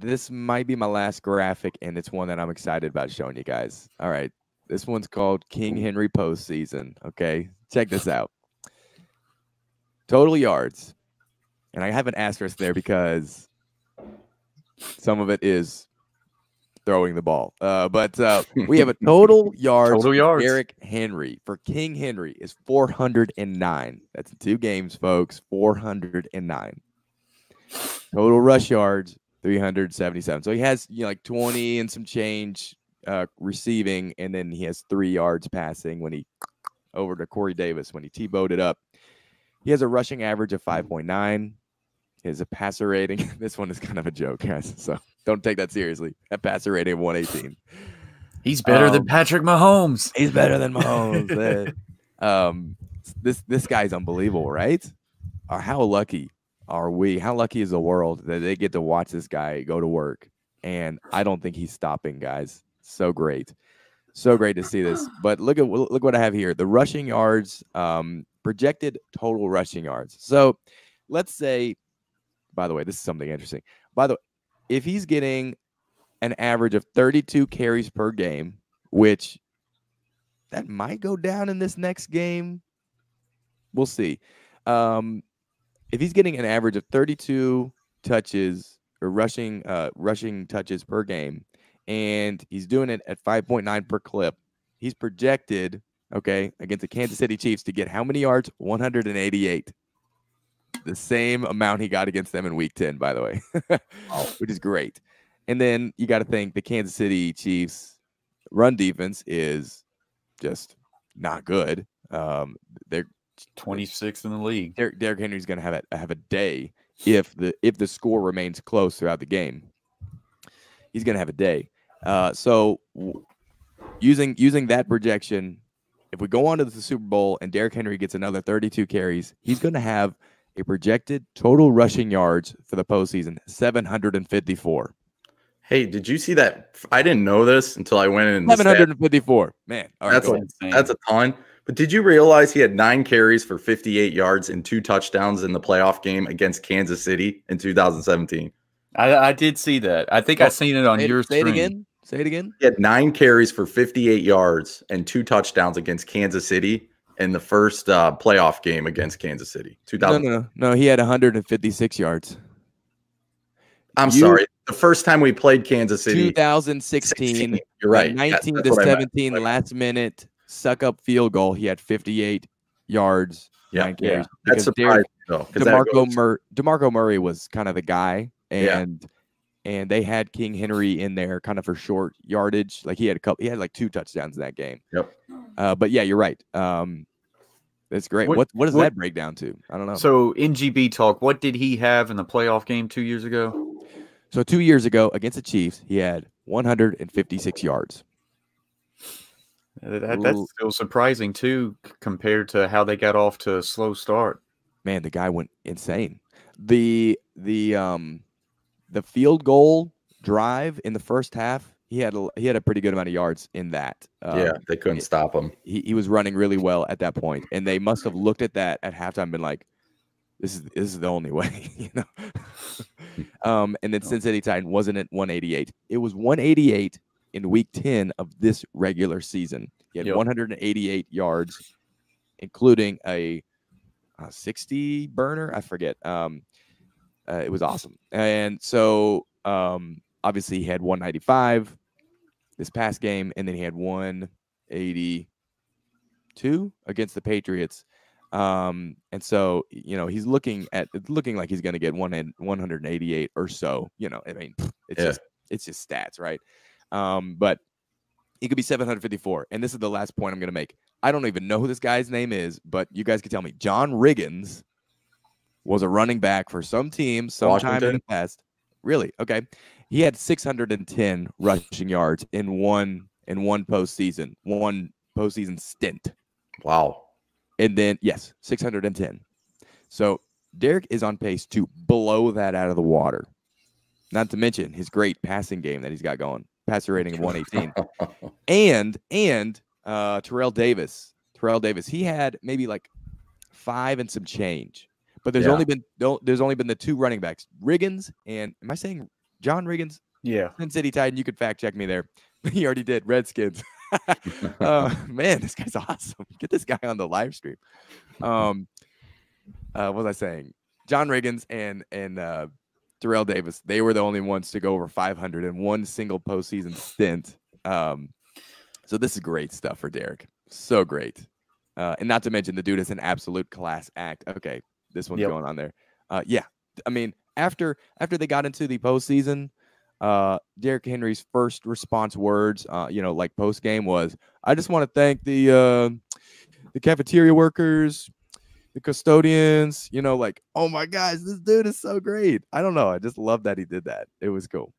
this might be my last graphic, and it's one that I'm excited about showing you guys. All right. This one's called King Henry postseason. Okay. Check this out. Total yards. And I have an asterisk there because some of it is throwing the ball. Uh, but uh, we have a total yards. total yards. Henry for King Henry is 409. That's two games, folks. 409. Total rush yards 377. So he has you know, like 20 and some change uh, receiving, and then he has three yards passing when he over to Corey Davis when he T-bowed it up. He has a rushing average of 5.9. His passer rating. this one is kind of a joke, guys. So don't take that seriously. That passer rating of 118. He's better um, than Patrick Mahomes. He's better than Mahomes. Eh? um, this this guy's unbelievable, right? Or uh, how lucky are we? How lucky is the world that they get to watch this guy go to work? And I don't think he's stopping, guys. So great, so great to see this. But look at look what I have here: the rushing yards, um, projected total rushing yards. So, let's say, by the way, this is something interesting. By the way, if he's getting an average of 32 carries per game, which that might go down in this next game, we'll see. Um, if he's getting an average of 32 touches or rushing uh, rushing touches per game, and he's doing it at 5.9 per clip, he's projected okay against the Kansas City Chiefs to get how many yards? 188. The same amount he got against them in Week 10, by the way, which is great. And then you got to think the Kansas City Chiefs run defense is just not good. Um, they're 26th in the league. Derrick, Derrick Henry's going to have a have a day if the if the score remains close throughout the game. He's going to have a day. Uh, so using using that projection, if we go on to the Super Bowl and Derrick Henry gets another 32 carries, he's going to have a projected total rushing yards for the postseason 754. Hey, did you see that? I didn't know this until I went in. 754. Man, that's, a, that's a ton. But did you realize he had nine carries for 58 yards and two touchdowns in the playoff game against Kansas City in 2017? I, I did see that. I think I seen it on say, your say it again. Say it again. He had nine carries for 58 yards and two touchdowns against Kansas City in the first uh, playoff game against Kansas City. 2000. No, no, no. He had 156 yards. I'm you, sorry the first time we played Kansas City, 2016. 16, you're right. 19 to 17, like, last minute suck up field goal. He had 58 yards. Yeah, yeah. that's surprising. Derek, though, Demarco, Mur- Demarco Murray was kind of the guy, and yeah. and they had King Henry in there kind of for short yardage. Like he had a couple, he had like two touchdowns in that game. Yep. Uh, but yeah, you're right. Um, that's great. What what, what does what, that break down to? I don't know. So in GB talk, what did he have in the playoff game two years ago? So two years ago against the Chiefs, he had 156 yards. That, that's still surprising too, compared to how they got off to a slow start. Man, the guy went insane. the the um The field goal drive in the first half, he had a, he had a pretty good amount of yards in that. Um, yeah, they couldn't he, stop him. He, he was running really well at that point, and they must have looked at that at halftime, and been like, this is this is the only way, you know. Hmm. um, and then oh. Cincinnati Titan wasn't at 188. It was 188 in week 10 of this regular season. He had yep. 188 yards, including a, a 60 burner. I forget. Um, uh, it was awesome. And so um, obviously he had 195 this past game, and then he had 182 against the Patriots. Um, and so you know he's looking at looking like he's going to get one 188 or so. You know, I mean, it's yeah. just it's just stats, right? Um, but he could be 754. And this is the last point I'm going to make. I don't even know who this guy's name is, but you guys can tell me. John Riggins was a running back for some team sometime Washington. in the past. Really? Okay. He had 610 rushing yards in one in one postseason, one postseason stint. Wow. And then, yes, 610. So Derek is on pace to blow that out of the water. Not to mention his great passing game that he's got going, passer rating of 118. and, and, uh, Terrell Davis, Terrell Davis, he had maybe like five and some change, but there's yeah. only been, there's only been the two running backs, Riggins and am I saying John Riggins? Yeah. Sin City Titan. You could fact check me there. he already did. Redskins. uh, man, this guy's awesome. Get this guy on the live stream. Um, uh, what was I saying? John Riggins and and uh, Darrell Davis, they were the only ones to go over 500 in one single postseason stint. Um, so this is great stuff for Derek. So great. Uh, and not to mention the dude is an absolute class act. Okay, this one's yep. going on there. Uh, yeah, I mean after after they got into the postseason, uh, Derrick Henry's first response words, uh, you know, like post game was, "I just want to thank the uh, the cafeteria workers, the custodians, you know, like, oh my gosh, this dude is so great." I don't know, I just love that he did that. It was cool.